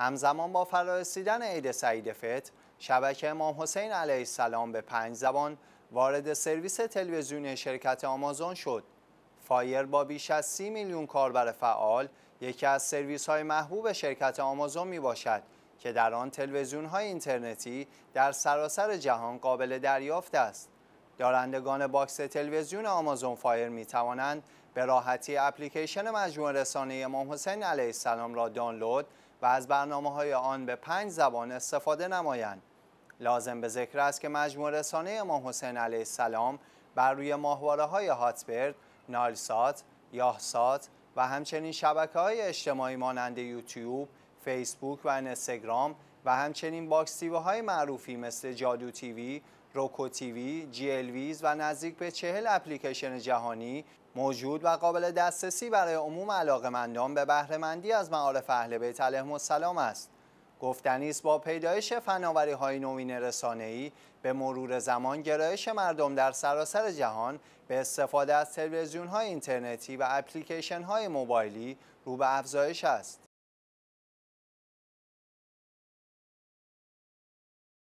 همزمان با فرارسیدن عید سعید فطر شبکه امام حسین علیه السلام به پنج زبان وارد سرویس تلویزیونی شرکت آمازون شد. فایر با بیش از سی میلیون کاربر فعال یکی از سرویس های محبوب شرکت آمازون می باشد که در آن تلویزیون های اینترنتی در سراسر جهان قابل دریافت است. دارندگان باکس تلویزیون آمازون فایر می توانند به راحتی اپلیکیشن مجموع رسانه امام حسین علیه السلام را دانلود و از برنامه های آن به پنج زبان استفاده نمایند. لازم به ذکر است که مجموع رسانه امام حسین علیه السلام بر روی ماهواره های هاتبرد، نالسات، یاهسات و همچنین شبکه های اجتماعی مانند یوتیوب، فیسبوک و انستگرام، و همچنین باکس های معروفی مثل جادو تیوی، روکو تیوی، جی الویز و نزدیک به چهل اپلیکیشن جهانی موجود و قابل دسترسی برای عموم مندان به بهرهمندی از معارف اهل بیت علیهم السلام است. گفتنی است با پیدایش فناوری های نوین ای به مرور زمان گرایش مردم در سراسر جهان به استفاده از تلویزیون های اینترنتی و اپلیکیشن های موبایلی رو به افزایش است.